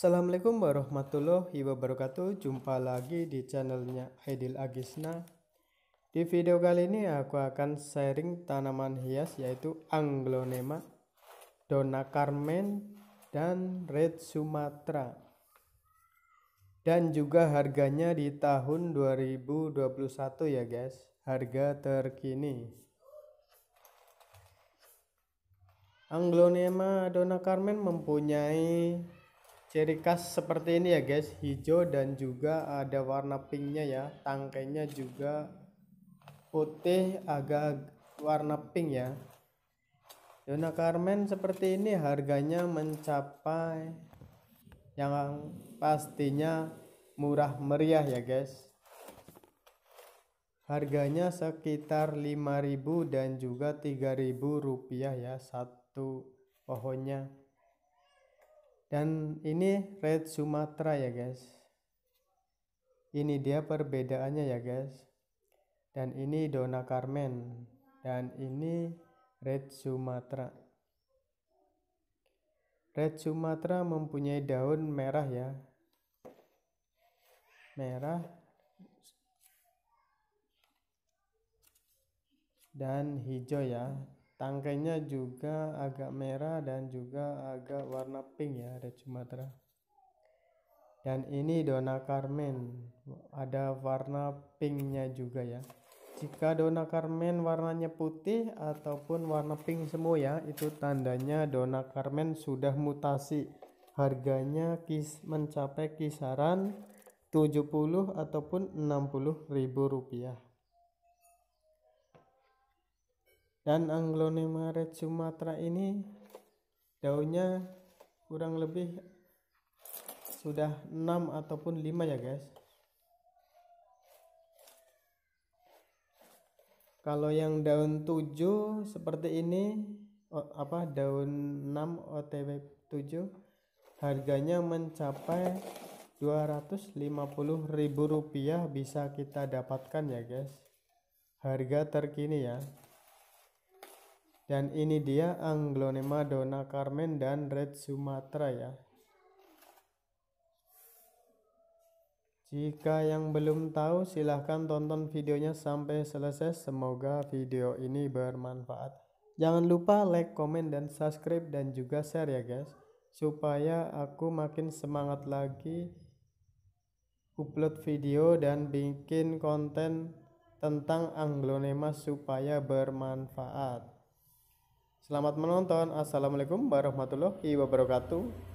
Assalamualaikum warahmatullahi wabarakatuh Jumpa lagi di channelnya Aidil Agisna Di video kali ini aku akan sharing tanaman hias yaitu Anglonema Dona Carmen dan Red Sumatra Dan juga harganya di tahun 2021 ya guys Harga terkini Anglonema Dona Carmen mempunyai ciri khas seperti ini ya guys hijau dan juga ada warna pinknya ya tangkainya juga putih agak warna pink ya Yona Carmen seperti ini harganya mencapai yang pastinya murah meriah ya guys harganya sekitar 5000 dan juga 3000 rupiah ya satu pohonnya dan ini red sumatra ya guys ini dia perbedaannya ya guys dan ini Dona Carmen dan ini red sumatra red sumatra mempunyai daun merah ya merah dan hijau ya tangkainya juga agak merah dan juga agak warna pink ya ada Sumatera dan ini Dona Carmen ada warna pinknya juga ya jika Dona Carmen warnanya putih ataupun warna pink semua ya itu tandanya Dona Carmen sudah mutasi harganya kis mencapai kisaran 70 ataupun 60 ribu rupiah dan anglonema red Sumatera ini daunnya kurang lebih sudah 6 ataupun 5 ya guys kalau yang daun 7 seperti ini apa daun 6 OTW 7 harganya mencapai 250.000 rupiah bisa kita dapatkan ya guys harga terkini ya dan ini dia Anglonema Dona Carmen dan Red Sumatra ya. Jika yang belum tahu silahkan tonton videonya sampai selesai. Semoga video ini bermanfaat. Jangan lupa like, komen, dan subscribe dan juga share ya guys. Supaya aku makin semangat lagi upload video dan bikin konten tentang anglonema supaya bermanfaat. Selamat menonton. Assalamualaikum warahmatullahi wabarakatuh.